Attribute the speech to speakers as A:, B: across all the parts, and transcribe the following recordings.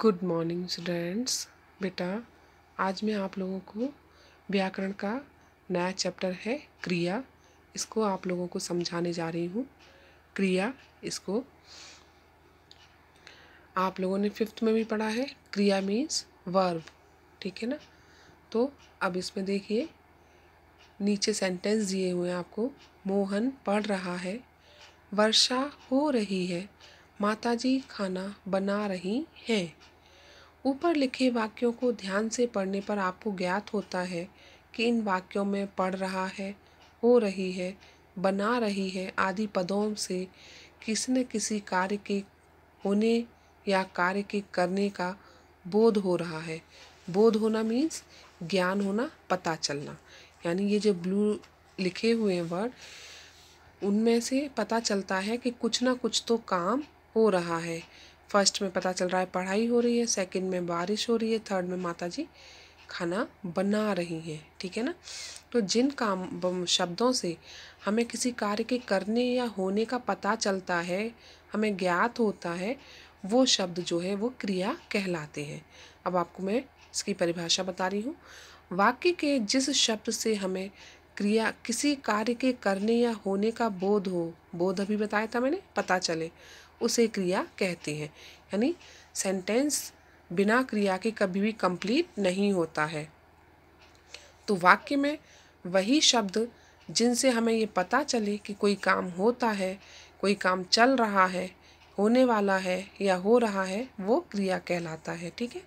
A: good morning students बेटा आज मैं आप लोगों को व्याकरण का नया चैप्टर है क्रिया इसको आप लोगों को समझाने जा रही हूँ क्रिया इसको आप लोगों ने फिफ्थ में भी पढ़ा है क्रिया मीन्स वर्ब ठीक है ना तो अब इसमें देखिए नीचे सेंटेंस दिए हुए हैं आपको मोहन पढ़ रहा है वर्षा हो रही है माताजी खाना बना रही हैं ऊपर लिखे वाक्यों को ध्यान से पढ़ने पर आपको ज्ञात होता है कि इन वाक्यों में पढ़ रहा है हो रही है बना रही है आदि पदों से किसी न किसी कार्य के होने या कार्य के करने का बोध हो रहा है बोध होना मीन्स ज्ञान होना पता चलना यानी ये जो ब्लू लिखे हुए वर्ड उनमें से पता चलता है कि कुछ ना कुछ तो काम हो रहा है फर्स्ट में पता चल रहा है पढ़ाई हो रही है सेकंड में बारिश हो रही है थर्ड में माता जी खाना बना रही हैं ठीक है ना तो जिन काम शब्दों से हमें किसी कार्य के करने या होने का पता चलता है हमें ज्ञात होता है वो शब्द जो है वो क्रिया कहलाते हैं अब आपको मैं इसकी परिभाषा बता रही हूँ वाक्य के जिस शब्द से हमें क्रिया किसी कार्य के करने या होने का बोध हो बोध अभी बताया था मैंने पता चले उसे क्रिया कहते हैं यानी सेंटेंस बिना क्रिया के कभी भी कंप्लीट नहीं होता है तो वाक्य में वही शब्द जिनसे हमें ये पता चले कि कोई काम होता है कोई काम चल रहा है होने वाला है या हो रहा है वो क्रिया कहलाता है ठीक है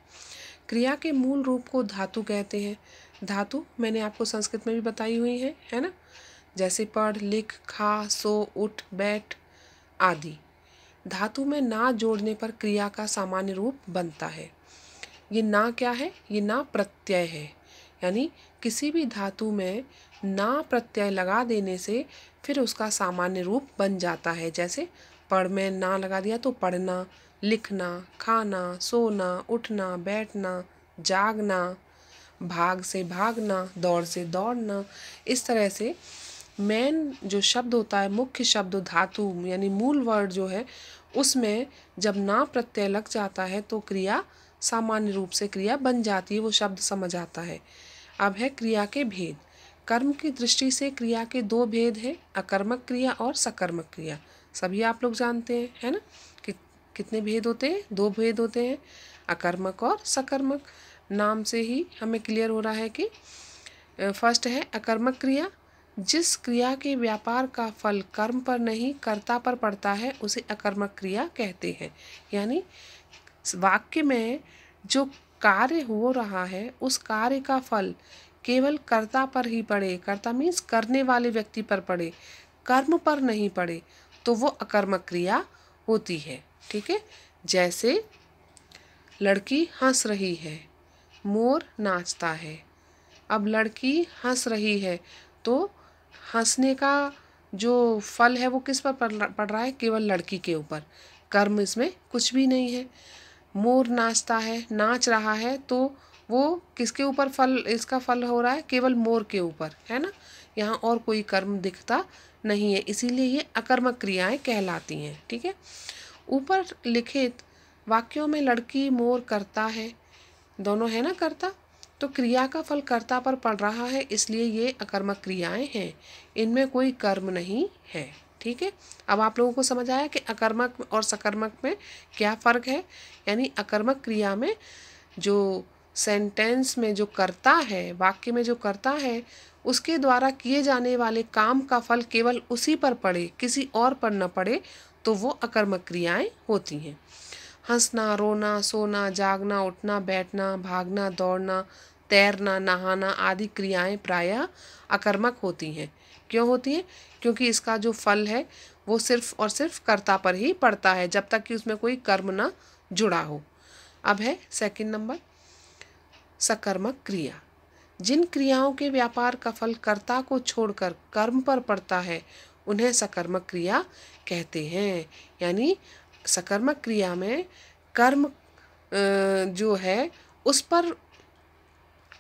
A: क्रिया के मूल रूप को धातु कहते हैं धातु मैंने आपको संस्कृत में भी बताई हुई है है ना जैसे पढ़ लिख खा सो उठ बैठ आदि धातु में ना जोड़ने पर क्रिया का सामान्य रूप बनता है ये ना क्या है ये ना प्रत्यय है यानी किसी भी धातु में ना प्रत्यय लगा देने से फिर उसका सामान्य रूप बन जाता है जैसे पढ़ में ना लगा दिया तो पढ़ना लिखना खाना सोना उठना बैठना जागना भाग से भागना दौड़ से दौड़ना इस तरह से मेन जो शब्द होता है मुख्य शब्द धातु यानी मूल वर्ड जो है उसमें जब ना प्रत्यय लग जाता है तो क्रिया सामान्य रूप से क्रिया बन जाती है वो शब्द समझ आता है अब है क्रिया के भेद कर्म की दृष्टि से क्रिया के दो भेद हैं अकर्मक क्रिया और सकर्मक क्रिया सभी आप लोग जानते हैं है ना कि कितने भेद होते हैं दो भेद होते हैं अकर्मक और सकर्मक नाम से ही हमें क्लियर हो रहा है कि फर्स्ट है अकर्मक क्रिया जिस क्रिया के व्यापार का फल कर्म पर नहीं कर्ता पर पड़ता है उसे अकर्मक क्रिया कहते हैं यानी वाक्य में जो कार्य हो रहा है उस कार्य का फल केवल कर्ता पर ही पड़े कर्ता मीन्स करने वाले व्यक्ति पर पड़े कर्म पर नहीं पड़े तो वो अकर्मक क्रिया होती है ठीक है जैसे लड़की हंस रही है मोर नाचता है अब लड़की हंस रही है तो हंसने का जो फल है वो किस पर पड़ रहा है केवल लड़की के ऊपर कर्म इसमें कुछ भी नहीं है मोर नाचता है नाच रहा है तो वो किसके ऊपर फल इसका फल हो रहा है केवल मोर के ऊपर है ना यहाँ और कोई कर्म दिखता नहीं है इसीलिए ये अकर्मक क्रियाएं कहलाती हैं ठीक है ऊपर लिखित वाक्यों में लड़की मोर करता है दोनों है ना करता तो क्रिया का फल कर्ता पर पड़ रहा है इसलिए ये अकर्मक क्रियाएं हैं इनमें कोई कर्म नहीं है ठीक है अब आप लोगों को समझ आया कि अकर्मक और सकर्मक में क्या फ़र्क है यानी अकर्मक क्रिया में जो सेंटेंस में जो करता है वाक्य में जो करता है उसके द्वारा किए जाने वाले काम का फल केवल उसी पर पड़े किसी और पर न पड़े तो वो अकर्मक क्रियाएँ होती हैं हंसना रोना सोना जागना उठना बैठना भागना दौड़ना तैरना नहाना आदि क्रियाएं प्रायः अकर्मक होती हैं क्यों होती हैं क्योंकि इसका जो फल है वो सिर्फ और सिर्फ कर्ता पर ही पड़ता है जब तक कि उसमें कोई कर्म ना जुड़ा हो अब है सेकंड नंबर सकर्मक क्रिया जिन क्रियाओं के व्यापार का फल कर्ता को छोड़कर कर्म पर पड़ता है उन्हें सकर्मक क्रिया कहते हैं यानी सकर्मक क्रिया में कर्म जो है उस पर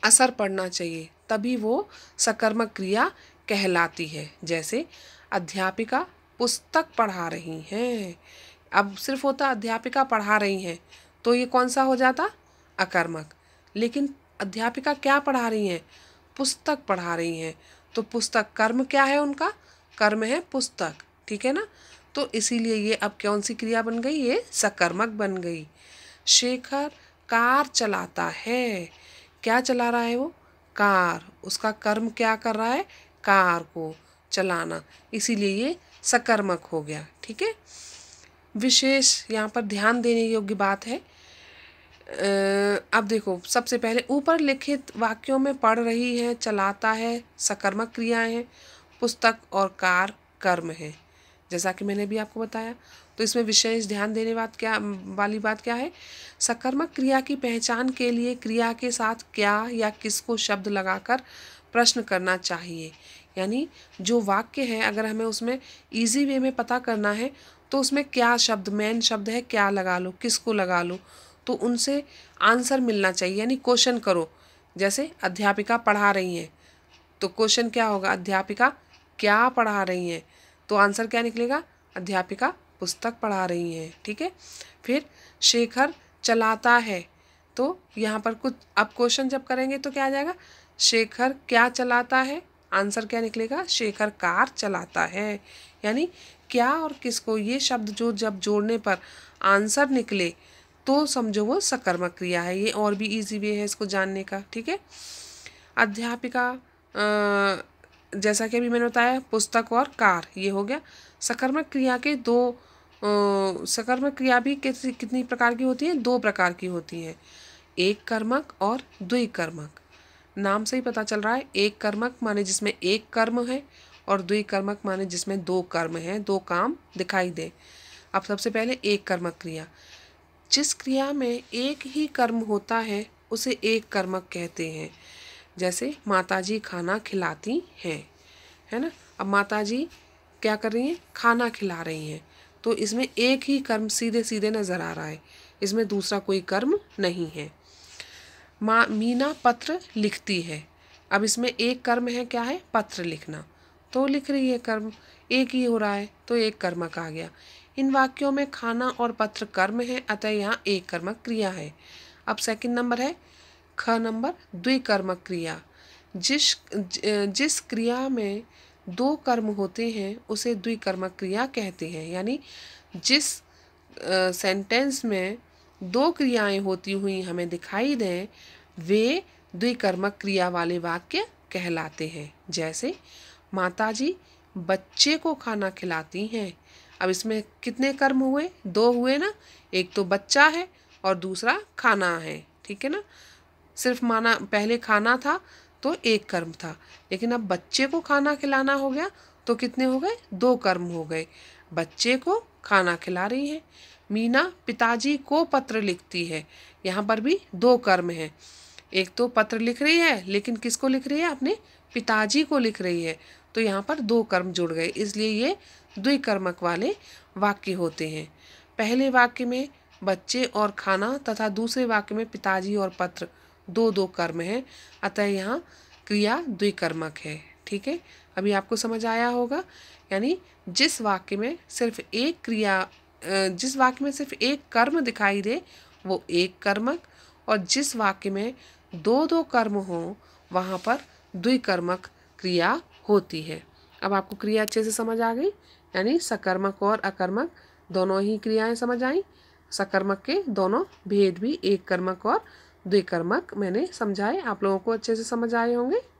A: असर पड़ना चाहिए तभी वो सकर्मक क्रिया कहलाती है जैसे अध्यापिका पुस्तक पढ़ा रही हैं अब सिर्फ होता तो अध्यापिका पढ़ा रही हैं तो ये कौन सा हो जाता अकर्मक लेकिन अध्यापिका क्या पढ़ा रही हैं पुस्तक पढ़ा रही हैं तो पुस्तक कर्म क्या है उनका कर्म है पुस्तक ठीक है ना तो इसीलिए ये अब कौन सी क्रिया बन गई ये सकर्मक बन गई शेखर कार चलाता है क्या चला रहा है वो कार उसका कर्म क्या कर रहा है कार को चलाना इसीलिए ये सकर्मक हो गया ठीक है विशेष यहाँ पर ध्यान देने योग्य बात है अब देखो सबसे पहले ऊपर लिखित वाक्यों में पढ़ रही है चलाता है सकर्मक क्रियाएं हैं पुस्तक और कार कर्म है जैसा कि मैंने भी आपको बताया तो इसमें विशेष ध्यान देने बात क्या वाली बात क्या है सकर्मक क्रिया की पहचान के लिए क्रिया के साथ क्या या किसको शब्द लगाकर प्रश्न करना चाहिए यानी जो वाक्य है अगर हमें उसमें इजी वे में पता करना है तो उसमें क्या शब्द मेन शब्द है क्या लगा लो किसको लगा लो तो उनसे आंसर मिलना चाहिए यानी क्वेश्चन करो जैसे अध्यापिका पढ़ा रही हैं तो क्वेश्चन क्या होगा अध्यापिका क्या पढ़ा रही हैं तो आंसर क्या निकलेगा अध्यापिका पुस्तक पढ़ा रही हैं ठीक है फिर शेखर चलाता है तो यहाँ पर कुछ अब क्वेश्चन जब करेंगे तो क्या आ जाएगा शेखर क्या चलाता है आंसर क्या निकलेगा शेखर कार चलाता है यानी क्या और किसको ये शब्द जो जब जोड़ने पर आंसर निकले तो समझो वो सकर्मक क्रिया है ये और भी इजी वे है इसको जानने का ठीक है अध्यापिका जैसा कि अभी मैंने बताया पुस्तक और कार ये हो गया सकर्मक क्रिया के दो सकर्मक क्रिया भी कितनी प्रकार की होती है दो प्रकार की होती है एक कर्मक और द्वि कर्मक नाम से ही पता चल रहा है एक कर्मक माने जिसमें एक कर्म है और द्वि कर्मक माने जिसमें दो कर्म हैं दो काम दिखाई दे अब सबसे पहले एक कर्मक क्रिया जिस क्रिया में एक ही कर्म होता है उसे एक कर्मक कहते हैं जैसे माताजी खाना खिलाती हैं है ना अब माताजी क्या कर रही हैं खाना खिला रही हैं तो इसमें एक ही कर्म सीधे सीधे नज़र आ रहा है इसमें दूसरा कोई कर्म नहीं है माँ मीना पत्र लिखती है अब इसमें एक कर्म है क्या है पत्र लिखना तो लिख रही है कर्म एक ही हो रहा है तो एक कर्मक आ गया इन वाक्यों में खाना और पत्र कर्म है अतः यहाँ एक कर्मक क्रिया है अब सेकंड नंबर है ख नंबर द्विकर्मक क्रिया जिस ज, जिस क्रिया में दो कर्म होते हैं उसे द्विकर्मक क्रिया कहते हैं यानी जिस सेंटेंस में दो क्रियाएं होती हुई हमें दिखाई दें वे द्विकर्मक क्रिया वाले वाक्य कहलाते हैं जैसे माताजी बच्चे को खाना खिलाती हैं अब इसमें कितने कर्म हुए दो हुए ना एक तो बच्चा है और दूसरा खाना है ठीक है ना सिर्फ माना पहले खाना था तो एक कर्म था लेकिन अब बच्चे को खाना खिलाना हो गया तो कितने हो गए दो कर्म हो गए बच्चे को खाना खिला रही है मीना पिताजी को पत्र लिखती है यहाँ पर भी दो कर्म हैं एक तो पत्र लिख रही है लेकिन किसको लिख रही है अपने पिताजी को लिख रही है तो यहाँ पर दो कर्म जुड़ गए इसलिए ये द्विकर्मक वाले वाक्य होते हैं पहले वाक्य में बच्चे और खाना तथा दूसरे वाक्य में पिताजी और पत्र दो दो कर्म हैं अतः यहाँ क्रिया द्विकर्मक है ठीक है अभी आपको समझ आया होगा यानी जिस वाक्य में सिर्फ एक क्रिया जिस वाक्य में सिर्फ एक कर्म दिखाई दे वो एक कर्मक और जिस वाक्य में दो दो कर्म हो वहाँ पर द्विकर्मक क्रिया होती है अब आपको क्रिया अच्छे से समझ आ गई यानी सकर्मक और अकर्मक दोनों ही क्रियाएं समझ आई सकर्मक के दोनों भेद भी एक कर्मक और द्विकर्मक मैंने समझाए आप लोगों को अच्छे से समझ आए होंगे